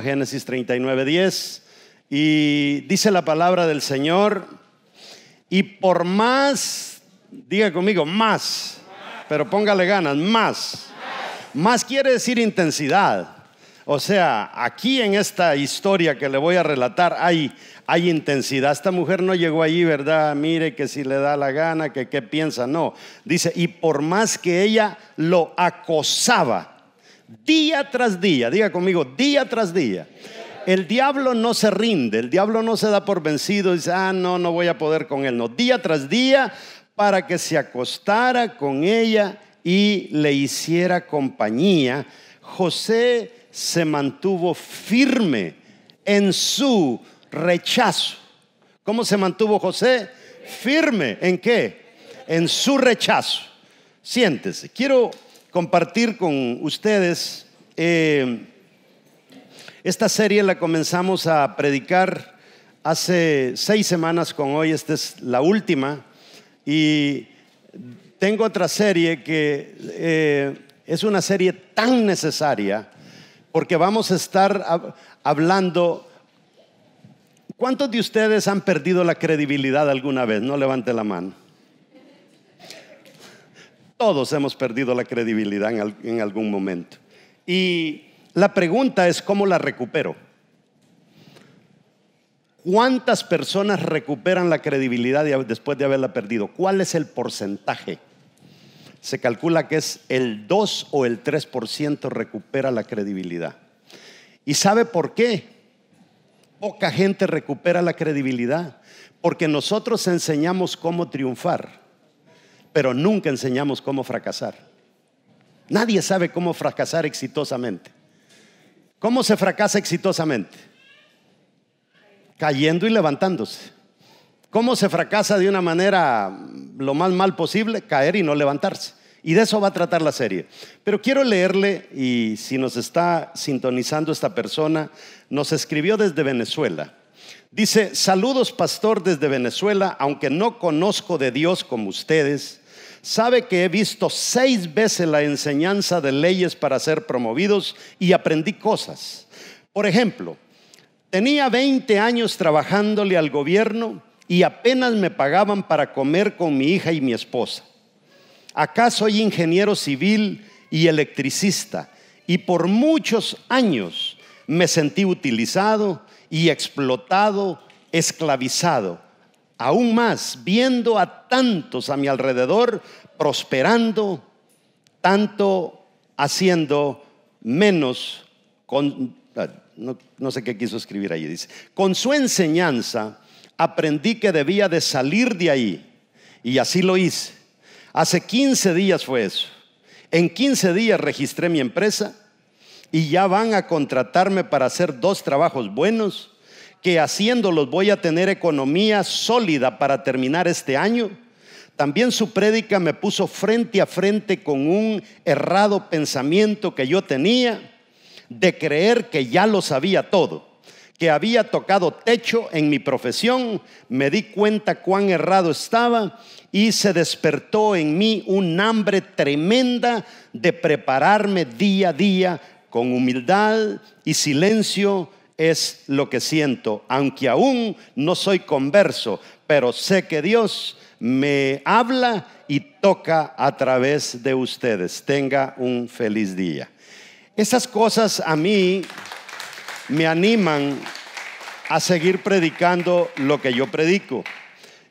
Génesis 39, 10. Y dice la palabra del Señor, y por más, diga conmigo, más, pero póngale ganas, más. Más quiere decir intensidad. O sea, aquí en esta historia que le voy a relatar hay, hay intensidad. Esta mujer no llegó allí, ¿verdad? Mire que si le da la gana, que qué piensa. No, dice, y por más que ella lo acosaba, Día tras día, diga conmigo, día tras día. El diablo no se rinde, el diablo no se da por vencido y dice, ah, no, no voy a poder con él. No, día tras día para que se acostara con ella y le hiciera compañía, José se mantuvo firme en su rechazo. ¿Cómo se mantuvo José? Firme. ¿En qué? En su rechazo. Siéntese. Quiero compartir con ustedes. Eh, esta serie la comenzamos a predicar hace seis semanas con hoy, esta es la última, y tengo otra serie que eh, es una serie tan necesaria porque vamos a estar hablando... ¿Cuántos de ustedes han perdido la credibilidad alguna vez? No levante la mano. Todos hemos perdido la credibilidad en algún momento. Y la pregunta es cómo la recupero. ¿Cuántas personas recuperan la credibilidad después de haberla perdido? ¿Cuál es el porcentaje? Se calcula que es el 2 o el 3% recupera la credibilidad. ¿Y sabe por qué? Poca gente recupera la credibilidad. Porque nosotros enseñamos cómo triunfar pero nunca enseñamos cómo fracasar. Nadie sabe cómo fracasar exitosamente. ¿Cómo se fracasa exitosamente? Cayendo y levantándose. ¿Cómo se fracasa de una manera lo más mal posible? Caer y no levantarse. Y de eso va a tratar la serie. Pero quiero leerle, y si nos está sintonizando esta persona, nos escribió desde Venezuela. Dice, saludos pastor desde Venezuela, aunque no conozco de Dios como ustedes, Sabe que he visto seis veces la enseñanza de leyes para ser promovidos y aprendí cosas. Por ejemplo, tenía 20 años trabajándole al gobierno y apenas me pagaban para comer con mi hija y mi esposa. Acaso soy ingeniero civil y electricista y por muchos años me sentí utilizado y explotado, esclavizado aún más viendo a tantos a mi alrededor prosperando, tanto haciendo menos con, ah, no, sé qué quiso escribir ahí, dice, con su enseñanza aprendí que debía de salir de ahí y así lo hice. Hace 15 días fue eso. En 15 días registré mi empresa y ya van a contratarme para hacer dos trabajos buenos que haciéndolos voy a tener economía sólida para terminar este año. También su prédica me puso frente a frente con un errado pensamiento que yo tenía de creer que ya lo sabía todo, que había tocado techo en mi profesión, me di cuenta cuán errado estaba y se despertó en mí un hambre tremenda de prepararme día a día con humildad y silencio es lo que siento, aunque aún no soy converso, pero sé que Dios me habla y toca a través de ustedes. Tenga un feliz día. Esas cosas a mí me animan a seguir predicando lo que yo predico.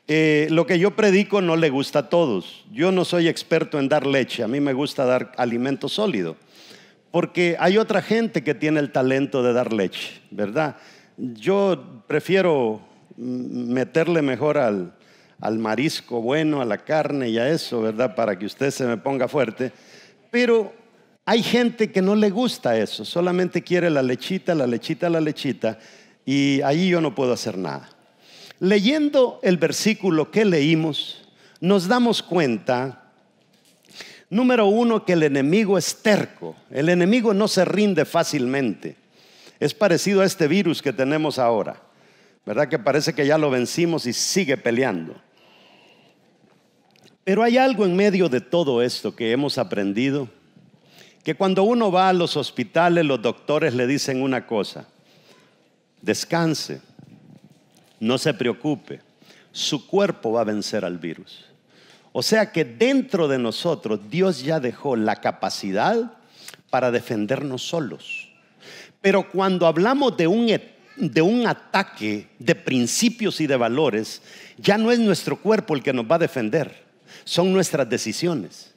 Eh, lo que yo predico no le gusta a todos. Yo no soy experto en dar leche, a mí me gusta dar alimento sólido porque hay otra gente que tiene el talento de dar leche, ¿verdad? Yo prefiero meterle mejor al, marisco bueno, a la carne y a eso, ¿verdad? Para que usted se me ponga fuerte. Pero hay gente que no le gusta eso, solamente quiere la lechita, la lechita, la lechita, y ahí yo no puedo hacer nada. Leyendo el versículo que leímos, nos damos cuenta Número uno, que el enemigo es terco. El enemigo no se rinde fácilmente. Es parecido a este virus que tenemos ahora. ¿Verdad que parece que ya lo vencimos y sigue peleando? Pero hay algo en medio de todo esto que hemos aprendido, que cuando uno va a los hospitales, los doctores le dicen una cosa, descanse, no se preocupe, su cuerpo va a vencer al virus. O sea que dentro de nosotros Dios ya dejó la capacidad para defendernos solos. Pero cuando hablamos e, de un, ataque de principios y de valores, ya no es nuestro cuerpo el que nos va a defender, son nuestras decisiones.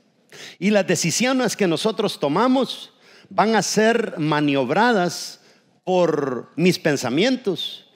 Y las decisiones que nosotros tomamos van a ser maniobradas por mis pensamientos,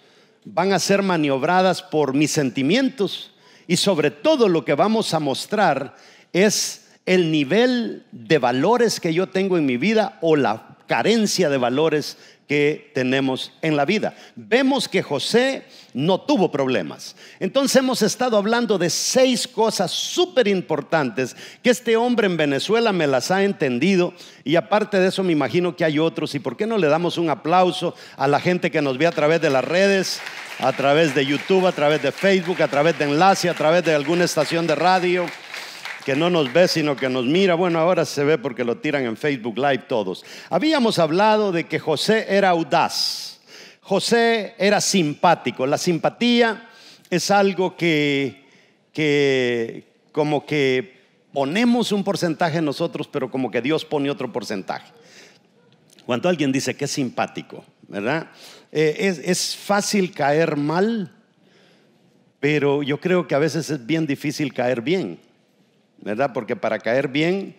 van a ser maniobradas por mis sentimientos, y sobre todo lo que vamos a mostrar es el nivel de valores que yo tengo en mi vida o la carencia de valores que tenemos en la vida. Vemos que José no tuvo problemas. Entonces hemos estado hablando de seis cosas súper importantes que este hombre en Venezuela me las ha entendido y aparte de eso me imagino que hay otros. ¿Y por qué no le damos un aplauso a la gente que nos ve a través de las redes, a través de YouTube, a través de Facebook, a través de Enlace, a través de alguna estación de radio? que no nos ve sino que nos mira. Bueno, ahora se ve porque lo tiran en Facebook Live todos. Habíamos hablado de que José era audaz, José era simpático. La simpatía es algo que, como que ponemos un porcentaje nosotros, pero como que Dios pone otro porcentaje. Cuando alguien dice que es simpático, ¿verdad? Eh, es, es fácil caer mal, pero yo creo que a veces es bien difícil caer bien. ¿verdad? Porque para caer bien,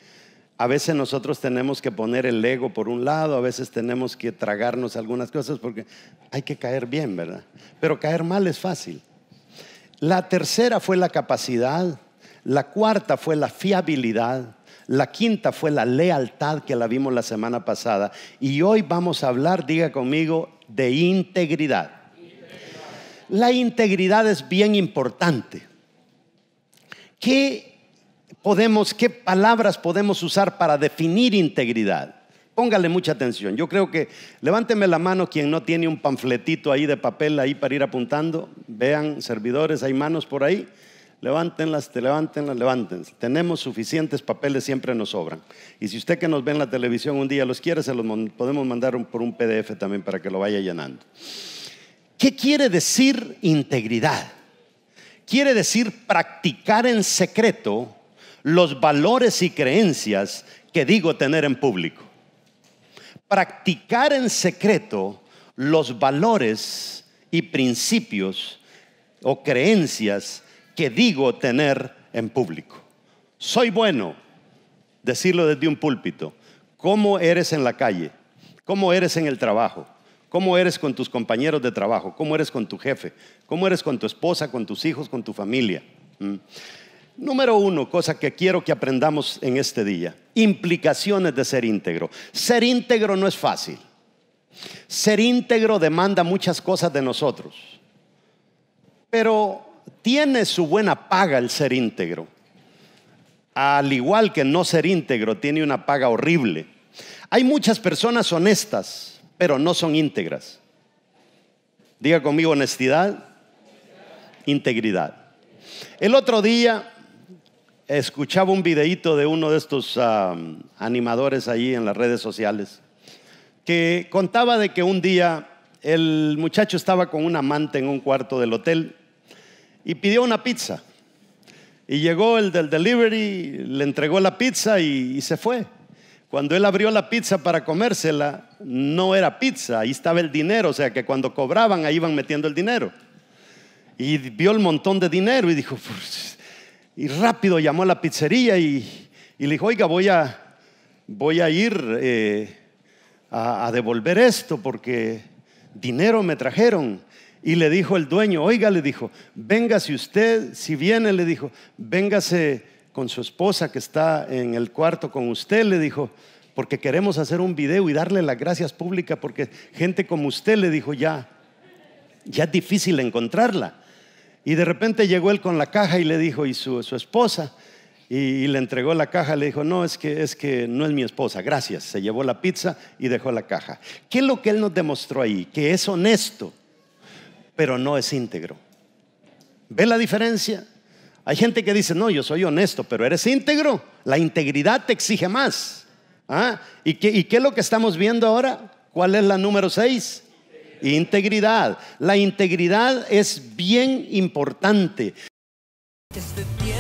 a veces nosotros tenemos que poner el ego por un lado, a veces tenemos que tragarnos algunas cosas porque hay que caer bien, ¿verdad? Pero caer mal es fácil. La tercera fue la capacidad, la cuarta fue la fiabilidad, la quinta fue la lealtad que la vimos la semana pasada. Y hoy vamos a hablar, diga conmigo, de integridad. La integridad es bien importante. ¿Qué podemos, qué palabras podemos usar para definir integridad? Póngale mucha atención. Yo creo que levánteme la mano quien no tiene un panfletito ahí de papel ahí para ir apuntando. Vean, servidores, hay manos por ahí. Levántenlas, te levántenlas, levántenlas. Tenemos suficientes papeles, siempre nos sobran. Y si usted que nos ve en la televisión un día los quiere, se los podemos mandar por un PDF también para que lo vaya llenando. ¿Qué quiere decir integridad? Quiere decir practicar en secreto los valores y creencias que digo tener en público. Practicar en secreto los valores y principios o creencias que digo tener en público. Soy bueno, decirlo desde un púlpito, cómo eres en la calle, cómo eres en el trabajo, cómo eres con tus compañeros de trabajo, cómo eres con tu jefe, cómo eres con tu esposa, con tus hijos, con tu familia. ¿Mm? Número uno, cosa que quiero que aprendamos en este día, implicaciones de ser íntegro. Ser íntegro no es fácil. Ser íntegro demanda muchas cosas de nosotros, pero tiene su buena paga el ser íntegro. Al igual que no ser íntegro tiene una paga horrible. Hay muchas personas honestas, pero no son íntegras. Diga conmigo honestidad, integridad. El otro día escuchaba un videíto de uno de estos animadores allí en las redes sociales que contaba de que un día el muchacho estaba con un amante en un cuarto del hotel y pidió una pizza. Y llegó el del delivery, le entregó la pizza y, se fue. Cuando él abrió la pizza para comérsela, no era pizza, ahí estaba el dinero, o sea que cuando cobraban ahí iban metiendo el dinero. Y vio el montón de dinero y dijo, pues, y rápido llamó a la pizzería y, le dijo, oiga, voy a, voy a ir eh, a, devolver esto porque dinero me trajeron. Y le dijo el dueño, oiga, le dijo, véngase usted, si viene, le dijo, véngase con su esposa que está en el cuarto con usted, le dijo, porque queremos hacer un video y darle las gracias públicas, porque gente como usted, le dijo, ya, ya es difícil encontrarla. Y de repente llegó él con la caja y le dijo, y su, esposa, y, le entregó la caja, le dijo, no, es que, es que no es mi esposa, gracias. Se llevó la pizza y dejó la caja. ¿Qué es lo que él nos demostró ahí? Que es honesto, pero no es íntegro. ¿Ve la diferencia? Hay gente que dice, no, yo soy honesto, pero eres íntegro. La integridad te exige más. ¿Ah? ¿Y, qué, ¿Y qué es lo que estamos viendo ahora? ¿Cuál es la número seis? Integridad. La integridad es bien importante. Este